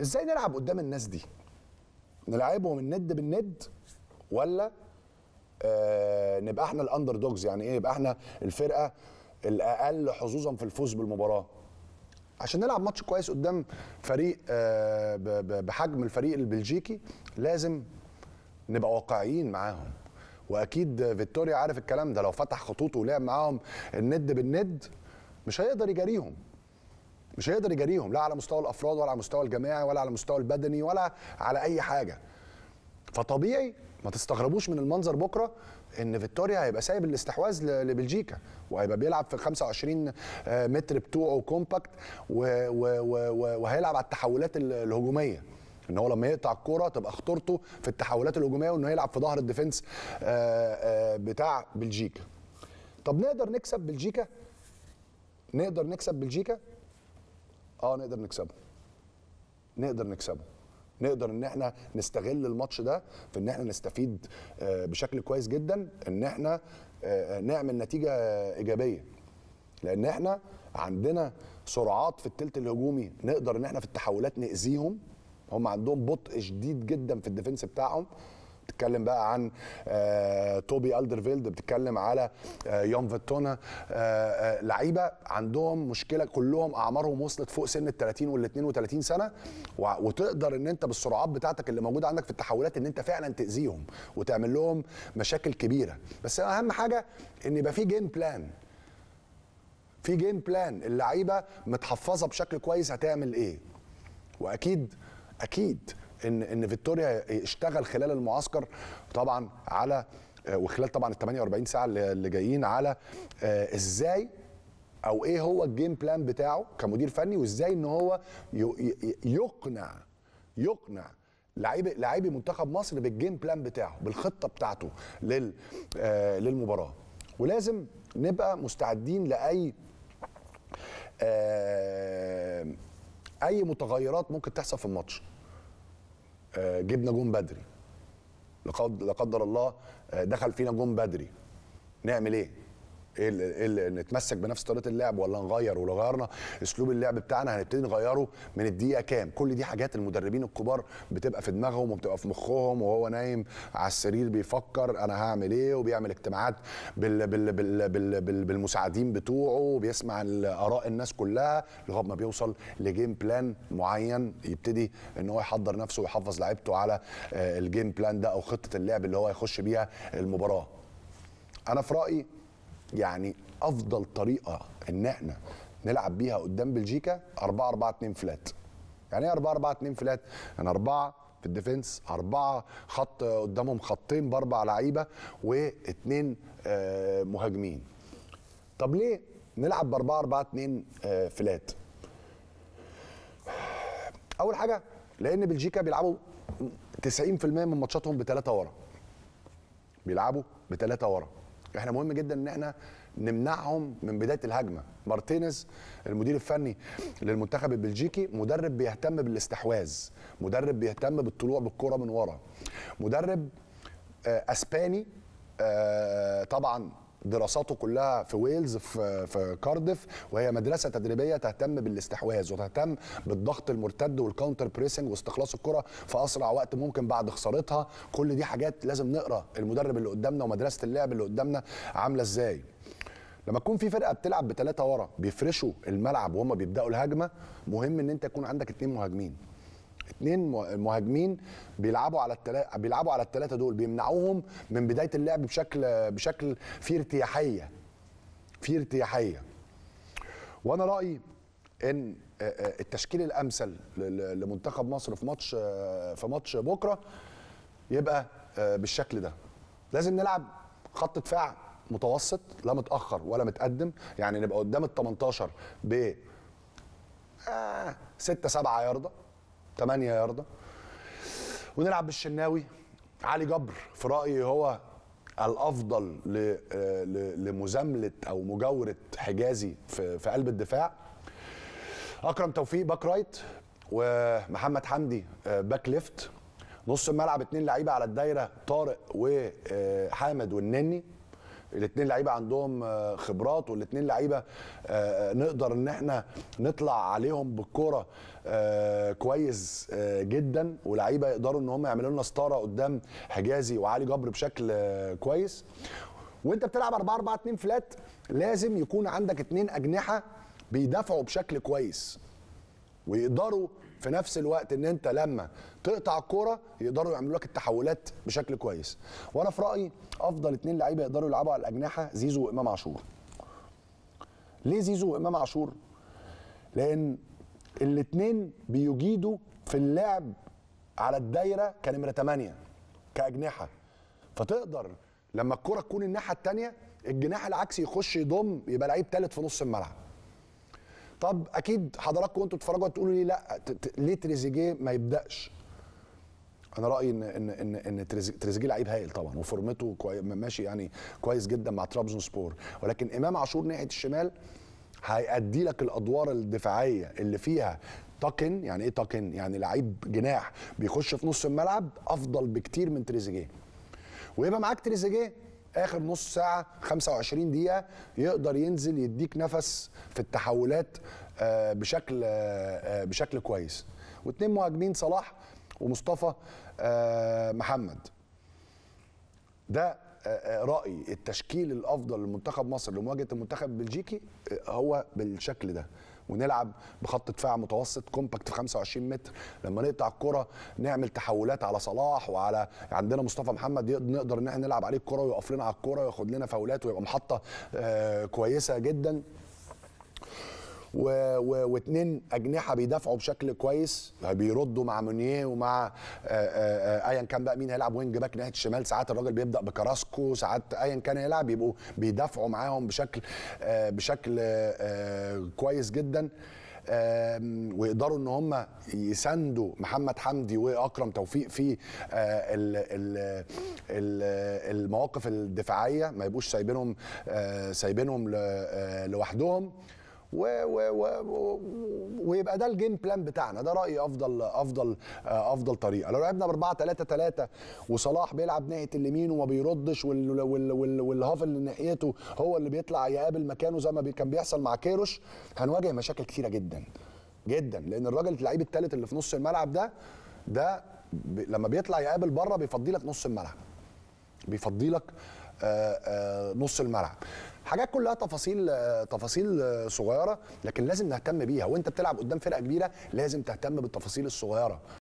ازاي نلعب قدام الناس دي نلعبهم الند بالند ولا آه نبقى احنا الاندر دوجز يعني ايه يبقى احنا الفرقه الاقل حظوظا في الفوز بالمباراه عشان نلعب ماتش كويس قدام فريق آه بحجم الفريق البلجيكي لازم نبقى واقعيين معاهم واكيد فيتوريا عارف الكلام ده لو فتح خطوطه ولعب معاهم الند بالند مش هيقدر يجاريهم مش هيقدر يجاريهم لا على مستوى الافراد ولا على مستوى الجماعي ولا على المستوى البدني ولا على اي حاجه فطبيعي ما تستغربوش من المنظر بكره ان فيتوريا هيبقى سايب الاستحواذ لبلجيكا وهيبقى بيلعب في 25 متر بتوعه كومباكت وهيلعب على التحولات الهجوميه ان هو لما يقطع الكوره تبقى خطورته في التحولات الهجوميه وانه يلعب في ظهر الديفنس آه، آه، بتاع بلجيكا طب نقدر نكسب بلجيكا نقدر نكسب بلجيكا اه نقدر نكسبه نقدر نكسبه نقدر ان احنا نستغل الماتش ده في ان احنا نستفيد آه، بشكل كويس جدا ان احنا آه، آه، نعمل نتيجه ايجابيه لان احنا عندنا سرعات في الثلث الهجومي نقدر ان احنا في التحولات ناذيهم هم عندهم بطء شديد جدا في الديفنس بتاعهم بتتكلم بقى عن آه، توبي الدرفيلد بتتكلم على آه، يوم فيتونا آه، لعيبه عندهم مشكله كلهم اعمارهم وصلت فوق سن ال 30 وال 32 سنه وتقدر ان انت بالسرعات بتاعتك اللي موجوده عندك في التحولات ان انت فعلا تاذيهم وتعمل لهم مشاكل كبيره بس اهم حاجه ان يبقى في جيم بلان في جيم بلان اللعيبه متحفظه بشكل كويس هتعمل ايه واكيد اكيد ان ان فيتوريا اشتغل خلال المعسكر طبعا على آه، وخلال طبعا ال 48 ساعه اللي جايين على آه، ازاي او ايه هو الجيم بلان بتاعه كمدير فني وازاي ان هو يقنع يقنع لعيبه لعيبه منتخب مصر بالجيم بلان بتاعه بالخطه بتاعته لل آه، للمباراه ولازم نبقى مستعدين لاي اي متغيرات ممكن تحصل في الماتش آه، جبنا جون بدري لا قدر الله آه، دخل فينا جون بدري نعمل ايه ايه نتمسك بنفس طريقه اللعب ولا نغير ولو غيرنا اسلوب اللعب بتاعنا هنبتدي نغيره من الدقيقه كام كل دي حاجات المدربين الكبار بتبقى في دماغهم وبتبقى في مخهم وهو نايم على السرير بيفكر انا هعمل ايه وبيعمل اجتماعات بال بال بال بال بال بالمساعدين بتوعه وبيسمع اراء الناس كلها لغايه ما بيوصل لجيم بلان معين يبتدي ان هو يحضر نفسه ويحفظ لعيبته على آه، الجيم بلان ده او خطه اللعب اللي هو هيخش بيها المباراه انا في رايي يعني افضل طريقه ان احنا نلعب بيها قدام بلجيكا 4 4 2 فلات يعني ايه 4 4 2 فلات يعني 4 في الديفنس أربعة خط قدامهم خطين باربع لعيبه واثنين آه، مهاجمين طب ليه نلعب ب 4 4 2 فلات اول حاجه لان بلجيكا بيلعبوا 90% من ماتشاتهم بثلاثه ورا بيلعبوا بثلاثه ورا احنا مهم جدا ان احنا نمنعهم من بدايه الهجمه مارتينيز المدير الفني للمنتخب البلجيكي مدرب بيهتم بالاستحواذ مدرب بيهتم بالطلوع بالكره من ورا مدرب آه، اسباني آه، طبعا دراساته كلها في ويلز في, في كاردف وهي مدرسه تدريبيه تهتم بالاستحواذ وتهتم بالضغط المرتد والكاونتر بريسنج واستخلاص الكره في اسرع وقت ممكن بعد خسارتها كل دي حاجات لازم نقرا المدرب اللي قدامنا ومدرسه اللعب اللي قدامنا عامله ازاي لما تكون في فرقه بتلعب بثلاثه ورا بيفرشوا الملعب وهم بيبداوا الهجمه مهم ان انت يكون عندك اثنين مهاجمين اثنين مهاجمين بيلعبوا على التلاتة بيلعبوا على الثلاثه دول بيمنعوهم من بدايه اللعب بشكل بشكل في ارتياحيه في ارتياحيه وانا رايي ان التشكيل الامثل لمنتخب مصر في ماتش في ماتش بكره يبقى بالشكل ده لازم نلعب خط دفاع متوسط لا متاخر ولا متقدم يعني نبقى قدام ال 18 ب 6 آه، 7 يارده 8 ياردة ونلعب بالشناوي علي جبر في رايي هو الافضل آه، لمزامله او مجاوره حجازي في قلب الدفاع اكرم توفيق باك رايت ومحمد حمدي آه، باك ليفت نص الملعب اتنين لعيبه على الدايره طارق وحامد والنني الاثنين لعيبه عندهم آه، خبرات والاثنين لعيبه آه، آه، نقدر ان احنا نطلع عليهم بالكوره كويس جدا ولعيبه يقدروا ان هم يعملوا لنا ستاره قدام حجازي وعلي جبر بشكل كويس وانت بتلعب 4 4 2 فلات لازم يكون عندك اثنين اجنحه بيدافعوا بشكل كويس ويقدروا في نفس الوقت ان انت لما تقطع الكوره يقدروا يعملوا لك التحولات بشكل كويس وانا في رايي افضل اثنين لعيبه يقدروا يلعبوا على الاجنحه زيزو وامام عاشور ليه زيزو وامام عاشور لان الاثنين بيجيدوا في اللعب على الدايره كنمره 8 كاجنحه فتقدر لما الكره تكون الناحيه الثانيه الجناح العكسي يخش يضم يبقى لعيب ثالث في نص الملعب طب اكيد حضراتكم وانتوا بتتفرجوا هتقولوا لي لا ليه تريزيجيه ما يبداش انا رايي ان ان ان, إن تريزيجيه لعيب هايل طبعا وفورمته ماشي يعني كويس جدا مع ترابزون سبور ولكن امام عاشور ناحيه الشمال هيأدي لك الادوار الدفاعيه اللي فيها تاكن يعني ايه تاكن يعني لعيب جناح بيخش في نص الملعب افضل بكتير من تريزيجيه ويبقى معاك تريزيجيه اخر نص ساعه 25 دقيقه يقدر ينزل يديك نفس في التحولات آه، بشكل آه، آه، بشكل كويس واثنين مهاجمين صلاح ومصطفى محمد ده رأي التشكيل الافضل لمنتخب مصر لمواجهه المنتخب البلجيكي هو بالشكل ده ونلعب بخط دفاع متوسط كومباكت في 25 متر لما نقطع الكره نعمل تحولات على صلاح وعلى عندنا مصطفى محمد نقدر ان احنا نلعب عليه الكره ويقف لنا على الكره وياخد لنا فاولات ويبقى محطه آه، كويسه جدا واثنين اجنحه بيدافعوا بشكل كويس بيردوا مع مونيه ومع آه، آه، آه، ايا كان بقى مين هيلعب وينج باك ناحيه الشمال ساعات الراجل بيبدا بكراسكو ساعات ايا كان هيلعب بيبقوا بيدافعوا معاهم بشكل بشكل كويس جدا ويقدروا ان هم يساندوا محمد حمدي واكرم توفيق في المواقف الدفاعيه ما يبقوش سايبينهم سايبينهم لوحدهم و و و ويبقى ده الجيم بلان بتاعنا ده رايي افضل افضل آه، افضل طريقه لو لعبنا ب 4 3 3 وصلاح بيلعب ناحيه اليمين وما بيردش وال وال وال والهاف اللي ناحيته هو اللي بيطلع يقابل مكانه زي ما بي كان بيحصل مع كيروش هنواجه مشاكل كثيره جدا جدا لان الراجل اللعيب الثالث اللي في نص الملعب ده ده بي لما بيطلع يقابل بره بيفضي لك نص الملعب بيفضي لك آآ آه، آآ آه، نص الملعب حاجات كلها تفاصيل تفاصيل صغيره لكن لازم نهتم بيها وانت بتلعب قدام فرقه كبيره لازم تهتم بالتفاصيل الصغيره